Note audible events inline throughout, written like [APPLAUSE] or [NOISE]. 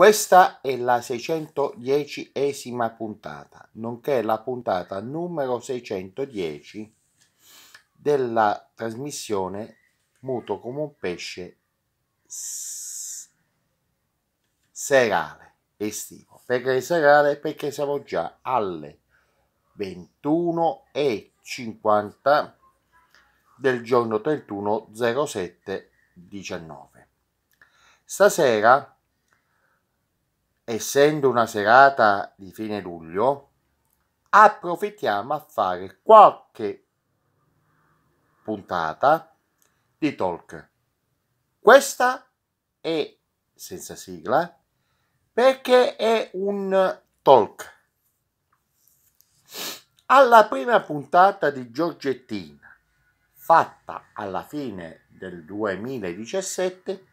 Questa è la 610esima puntata, nonché la puntata numero 610 della trasmissione Muto come un pesce serale estivo. Perché serale? Perché siamo già alle 21.50 del giorno 31.07.19. Stasera essendo una serata di fine luglio, approfittiamo a fare qualche puntata di talk. Questa è senza sigla perché è un talk. Alla prima puntata di Giorgettina, fatta alla fine del 2017,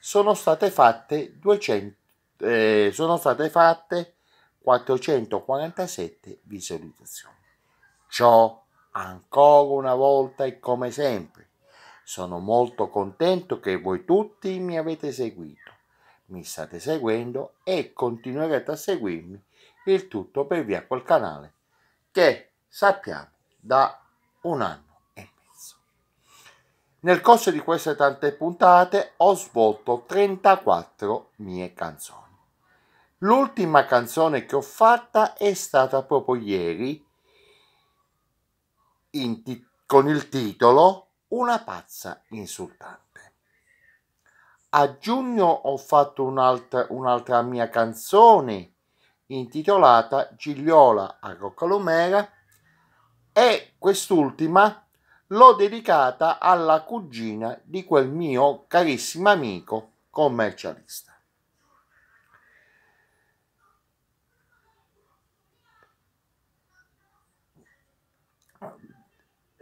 sono state fatte 200 eh, sono state fatte 447 visualizzazioni. Ciò ancora una volta e come sempre. Sono molto contento che voi tutti mi avete seguito, mi state seguendo e continuerete a seguirmi il tutto per via quel canale che sappiamo da un anno e mezzo. Nel corso di queste tante puntate ho svolto 34 mie canzoni. L'ultima canzone che ho fatta è stata proprio ieri ti- con il titolo Una pazza insultante. A giugno ho fatto un'altra, un'altra mia canzone intitolata Gigliola a Roccalomera e quest'ultima l'ho dedicata alla cugina di quel mio carissimo amico commercialista.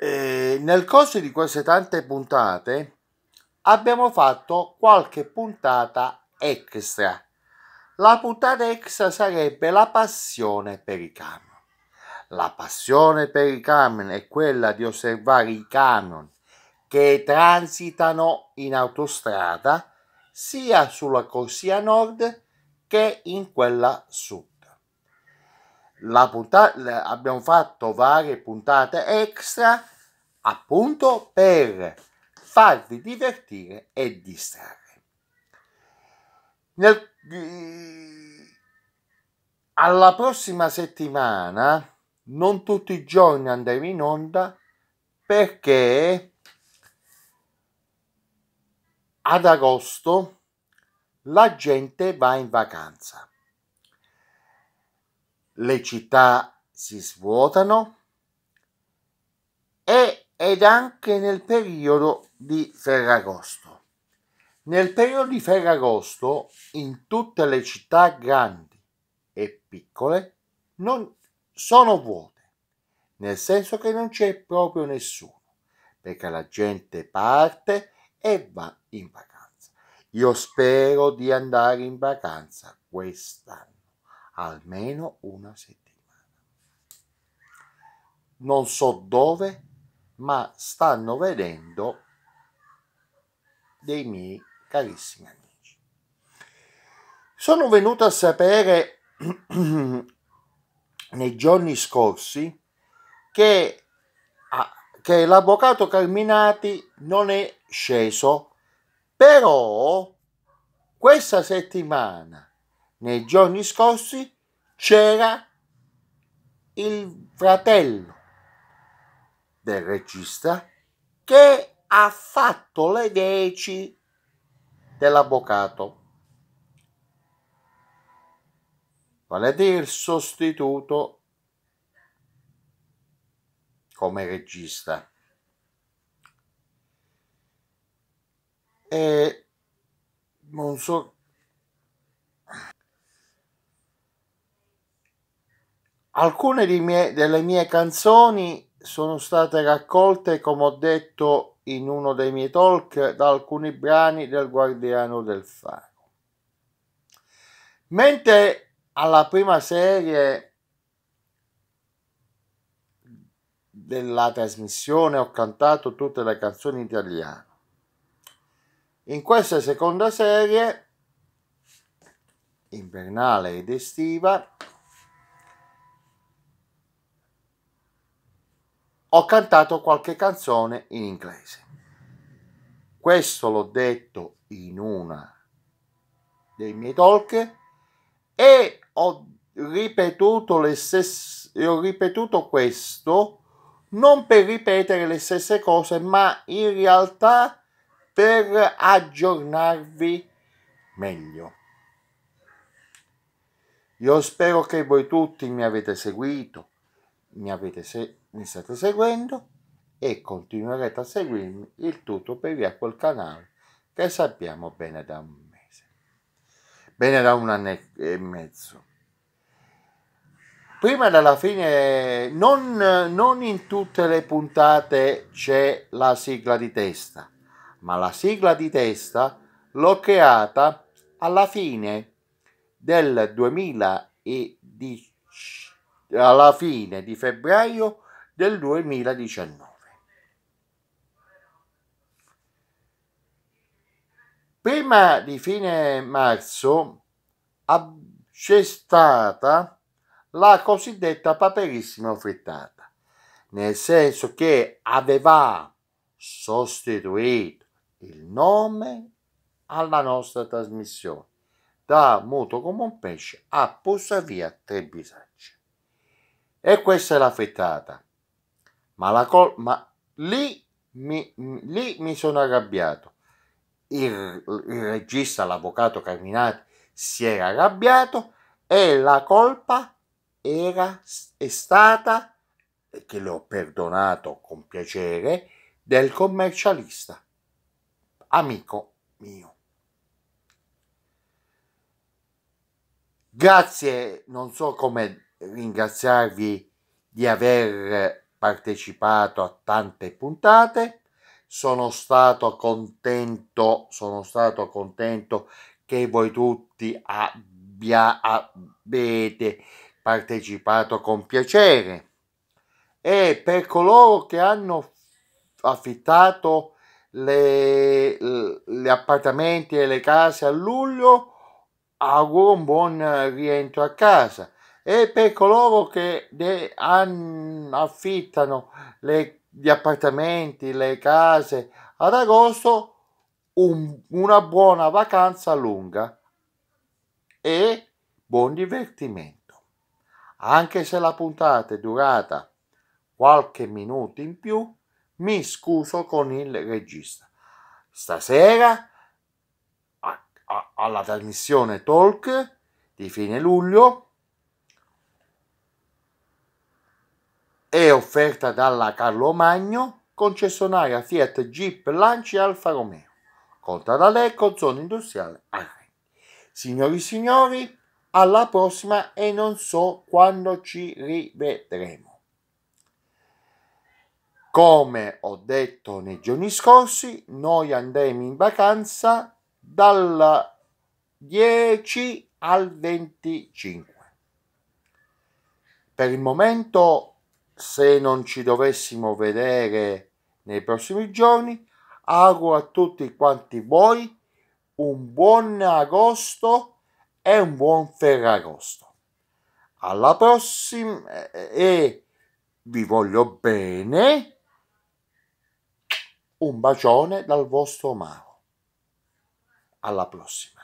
Eh, nel corso di queste tante puntate abbiamo fatto qualche puntata extra. La puntata extra sarebbe la passione per i camion. La passione per i camion è quella di osservare i camion che transitano in autostrada sia sulla corsia nord che in quella sud la puntata, abbiamo fatto varie puntate extra appunto per farvi divertire e distrarre. Nel, mm, alla prossima settimana, non tutti i giorni andremo in onda perché ad agosto la gente va in vacanza le città si svuotano e, ed anche nel periodo di Ferragosto. Nel periodo di Ferragosto in tutte le città grandi e piccole non sono vuote, nel senso che non c'è proprio nessuno, perché la gente parte e va in vacanza. Io spero di andare in vacanza quest'anno almeno una settimana. Non so dove, ma stanno vedendo dei miei carissimi amici. Sono venuto a sapere [CLEARS THROAT] nei giorni scorsi che, ah, che l'avvocato Carminati non è sceso, però questa settimana nei giorni scorsi c'era il fratello del regista che ha fatto le 10 dell'avvocato. Vale a dire il sostituto come regista. E non so Alcune mie, delle mie canzoni sono state raccolte, come ho detto in uno dei miei talk, da alcuni brani del Guardiano del Faro. Mentre alla prima serie della trasmissione ho cantato tutte le canzoni italiane, in questa seconda serie, invernale ed estiva, ho cantato qualche canzone in inglese. Questo l'ho detto in una dei miei talk e ho ripetuto le stesse ho ripetuto questo non per ripetere le stesse cose ma in realtà per aggiornarvi meglio io spero che voi tutti mi avete seguito mi avete se- mi state seguendo e continuerete a seguirmi il tutto per via quel canale che sappiamo bene da un mese bene da un anno e mezzo prima della fine non, non in tutte le puntate c'è la sigla di testa ma la sigla di testa l'ho creata alla fine del 2010 alla fine di febbraio del 2019. Prima di fine marzo c'è stata la cosiddetta paperissima frittata, nel senso che aveva sostituito il nome alla nostra trasmissione da Muto come un pesce a Possavia Trebisaccia. E questa è la frittata ma, la col- ma lì, mi, lì mi sono arrabbiato. Il, il, regista, l'avvocato Carminati, si era arrabbiato e la colpa era, è stata, che le ho perdonato con piacere, del commercialista, amico mio. Grazie, non so come ringraziarvi di aver partecipato a tante puntate, sono stato contento, sono stato contento che voi tutti abbia, abbiate partecipato con piacere e per coloro che hanno affittato le, gli appartamenti e le case a luglio auguro un buon rientro a casa e per coloro che affittano le, gli appartamenti, le case ad agosto, un, una buona vacanza lunga e buon divertimento. Anche se la puntata è durata qualche minuto in più, mi scuso con il regista. Stasera, a, a, alla trasmissione Talk di fine luglio, È offerta dalla Carlo Magno, concessionaria Fiat Jeep Lanci Alfa Romeo. Conta da Lecco, zona industriale Arrenti. Signori e signori, alla prossima e non so quando ci rivedremo. Come ho detto nei giorni scorsi, noi andremo in vacanza dal 10 al 25. Per il momento se non ci dovessimo vedere nei prossimi giorni, auguro a tutti quanti voi un buon agosto e un buon ferragosto. Alla prossima eh, e vi voglio bene. Un bacione dal vostro Maro. Alla prossima.